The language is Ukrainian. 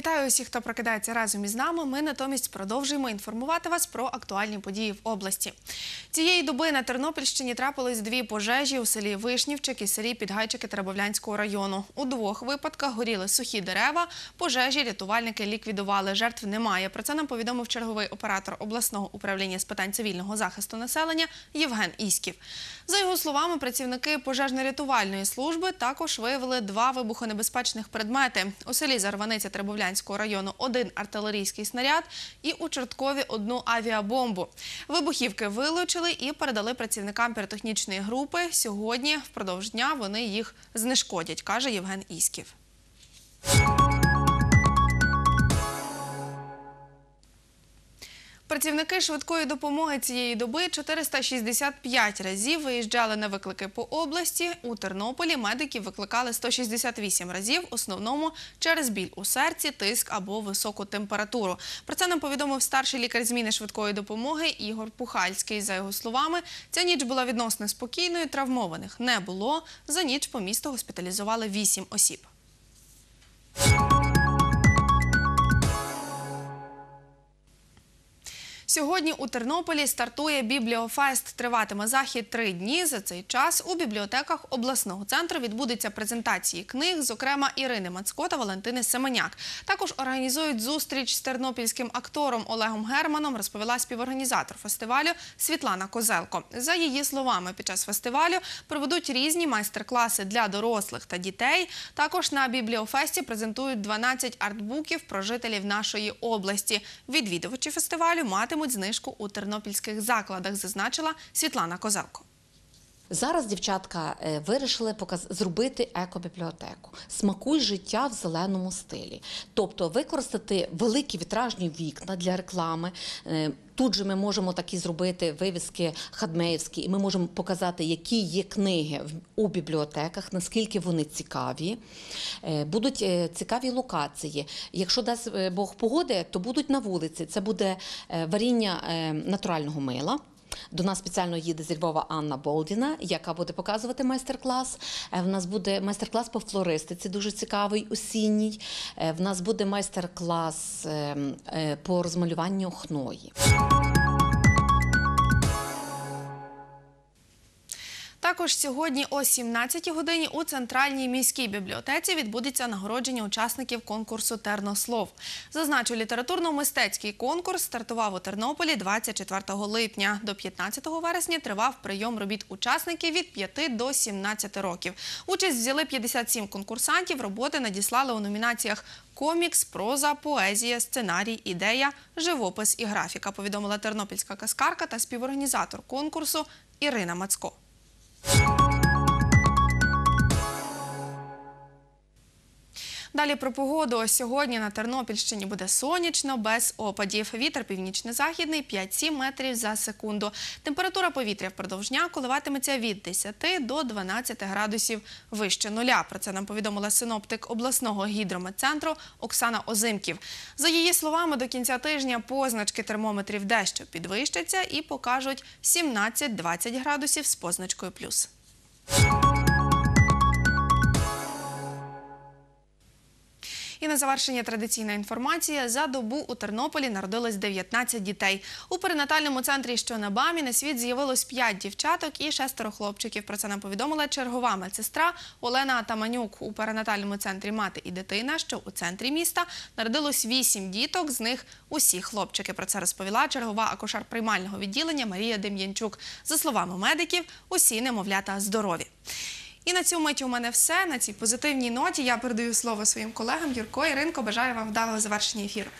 Вітаю усіх, хто прокидається разом із нами. Ми натомість продовжуємо інформувати вас про актуальні події в області. Цієї доби на Тернопільщині трапились дві пожежі у селі Вишнівчик і селі Підгайчики Теребовлянського району. У двох випадках горіли сухі дерева, пожежі рятувальники ліквідували. Жертв немає. Про це нам повідомив черговий оператор обласного управління з питань цивільного захисту населення Євген Іськів. За його словами, працівники пожежно-рятувальної служби також виявили два вибухонебезпечних предмети у селі Зарваниця Теребовлянського Бердянського району один артилерійський снаряд і у Чорткові одну авіабомбу. Вибухівки вилучили і передали працівникам піротехнічної групи. Сьогодні впродовж дня вони їх знешкодять, каже Євген Іськів. Працівники швидкої допомоги цієї доби 465 разів виїжджали на виклики по області. У Тернополі медиків викликали 168 разів, в основному через біль у серці, тиск або високу температуру. Про це нам повідомив старший лікар зміни швидкої допомоги Ігор Пухальський. За його словами, ця ніч була відносно спокійною, травмованих не було. За ніч по місту госпіталізували 8 осіб. Сьогодні у Тернополі стартує бібліофест. Триватиме захід три дні. За цей час у бібліотеках обласного центру відбудеться презентації книг, зокрема Ірини Мацко та Валентини Семеняк. Також організують зустріч з тернопільським актором Олегом Германом. Розповіла співорганізатор фестивалю Світлана Козелко. За її словами, під час фестивалю проведуть різні майстер-класи для дорослих та дітей. Також на бібліофесті презентують 12 артбуків про жителів нашої області. Відвідувачі фестивалю матимуть матимуть знижку у тернопільських закладах, зазначила Світлана Козалко. Зараз дівчатка е, вирішили показ... зробити екобібліотеку. Смакуй життя в зеленому стилі, тобто використати великі вітражні вікна для реклами. Е, тут же ми можемо такі зробити вивіски хадмеївські, і ми можемо показати, які є книги у бібліотеках, наскільки вони цікаві. Е, будуть цікаві локації. Якщо дасть Бог погоди, то будуть на вулиці. Це буде варіння натурального мила. До нас спеціально їде зі Львова Анна Болдіна, яка буде показувати майстер-клас. Е, в нас буде майстер-клас по флористиці, дуже цікавий, осінній. Е, в нас буде майстер-клас ем, е, по розмалюванню хної. Також сьогодні о 17 годині у центральній міській бібліотеці відбудеться нагородження учасників конкурсу Тернослов. Зазначу, літературно-мистецький конкурс стартував у Тернополі 24 липня. До 15 вересня тривав прийом робіт учасників від 5 до 17 років. Участь взяли 57 конкурсантів. Роботи надіслали у номінаціях. Комікс, проза, поезія, сценарій, ідея, живопис і графіка повідомила тернопільська каскарка та співорганізатор конкурсу Ірина Мацко. Bye. Далі про погоду сьогодні на Тернопільщині буде сонячно, без опадів. Вітер північно-західний 5-7 метрів за секунду. Температура повітря впродовж дня коливатиметься від 10 до 12 градусів вище нуля. Про це нам повідомила синоптик обласного гідрометцентру Оксана Озимків. За її словами, до кінця тижня позначки термометрів дещо підвищаться і покажуть 17-20 градусів з позначкою плюс. І на завершення традиційна інформація за добу у Тернополі народилось 19 дітей. У перинатальному центрі, що на Бамі, на світ з'явилось 5 дівчаток і шестеро хлопчиків. Про це нам повідомила чергова медсестра Олена Атаманюк. У перинатальному центрі мати і дитина, що у центрі міста народилось 8 діток, з них усі хлопчики. Про це розповіла чергова акушер приймального відділення Марія Дем'янчук. За словами медиків, усі немовлята здорові. І на цю миті у мене все. На цій позитивній ноті я передаю слово своїм колегам Юрко Іринко. Бажаю вам вдалого завершення ефіру.